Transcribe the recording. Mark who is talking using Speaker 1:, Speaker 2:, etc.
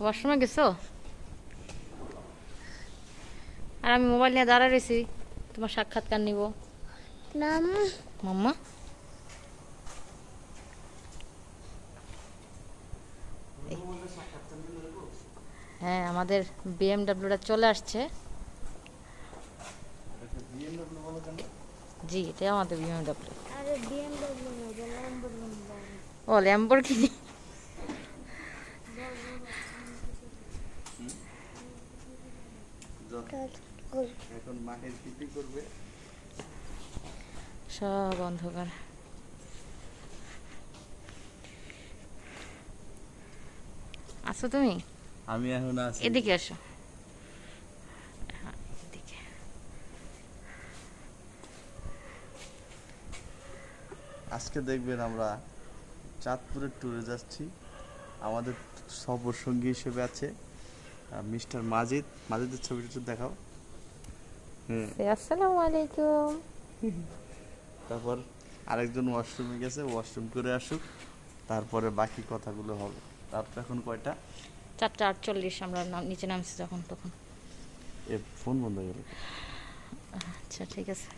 Speaker 1: ওয়াশরুমে গেছো আর আমি মোবাইল নিয়ে দাঁড়ায় রয়েছি তোমার সাক্ষাৎকার নিব মাম্মা হ্যাঁ আমাদের বিএমডাব্লিউটা চলে আসছে জি এটা আমাদের বিএমডাব্লিউ ও ল্যাম্বরগিনি
Speaker 2: এখন মাহের
Speaker 1: সব অন্ধকার আছো তুমি
Speaker 2: আমি এখন আছি
Speaker 1: এদিকে আসো হ্যাঁ,
Speaker 2: আজকে দেখবেন আমরা চাঁদপুরের ট্যুরে যাচ্ছি আমাদের সফর সঙ্গী হিসেবে আছে মিস্টার মাজিদ মাজিদের ছবিটা একটু দেখাও
Speaker 1: আসসালামু আলাইকুম
Speaker 2: তারপর আরেকজন ওয়াশরুমে গেছে ওয়াশরুম করে আসুক তারপরে বাকি কথাগুলো হবে রাত এখন কয়টা
Speaker 1: চারটে আটচল্লিশ আমরা নিচে নামছি যখন তখন এ ফোন বন্ধ হয়ে গেল আচ্ছা ঠিক আছে